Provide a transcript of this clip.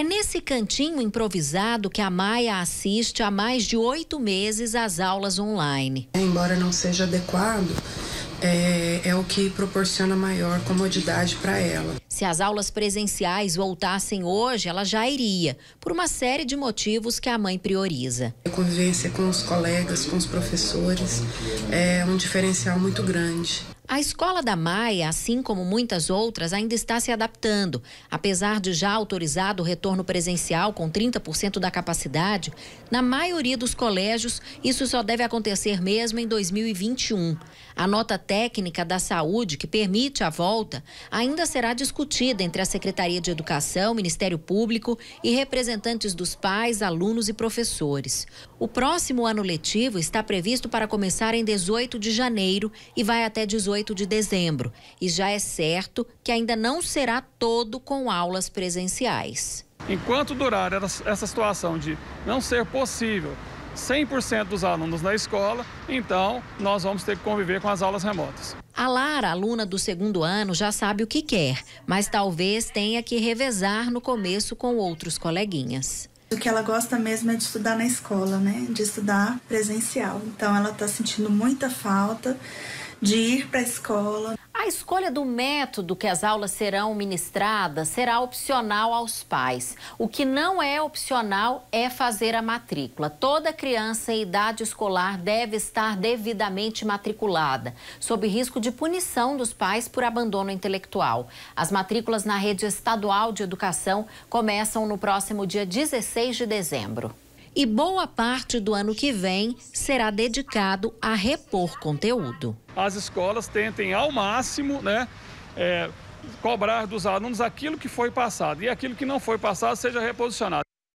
É nesse cantinho improvisado que a Maia assiste há mais de oito meses às aulas online. Embora não seja adequado, é, é o que proporciona maior comodidade para ela. Se as aulas presenciais voltassem hoje, ela já iria, por uma série de motivos que a mãe prioriza. A convivência com os colegas, com os professores, é um diferencial muito grande. A escola da Maia, assim como muitas outras, ainda está se adaptando. Apesar de já autorizado o retorno presencial com 30% da capacidade, na maioria dos colégios isso só deve acontecer mesmo em 2021. A nota técnica da saúde que permite a volta ainda será discutida discutida entre a Secretaria de Educação, Ministério Público e representantes dos pais, alunos e professores. O próximo ano letivo está previsto para começar em 18 de janeiro e vai até 18 de dezembro. E já é certo que ainda não será todo com aulas presenciais. Enquanto durar essa situação de não ser possível 100% dos alunos na escola, então nós vamos ter que conviver com as aulas remotas. A Lara, aluna do segundo ano, já sabe o que quer, mas talvez tenha que revezar no começo com outros coleguinhas. O que ela gosta mesmo é de estudar na escola, né? De estudar presencial. Então ela está sentindo muita falta de ir para a escola. A escolha do método que as aulas serão ministradas será opcional aos pais. O que não é opcional é fazer a matrícula. Toda criança em idade escolar deve estar devidamente matriculada, sob risco de punição dos pais por abandono intelectual. As matrículas na rede estadual de educação começam no próximo dia 16 de dezembro e boa parte do ano que vem será dedicado a repor conteúdo. As escolas tentem ao máximo, né? É, cobrar dos alunos aquilo que foi passado e aquilo que não foi passado seja reposicionado.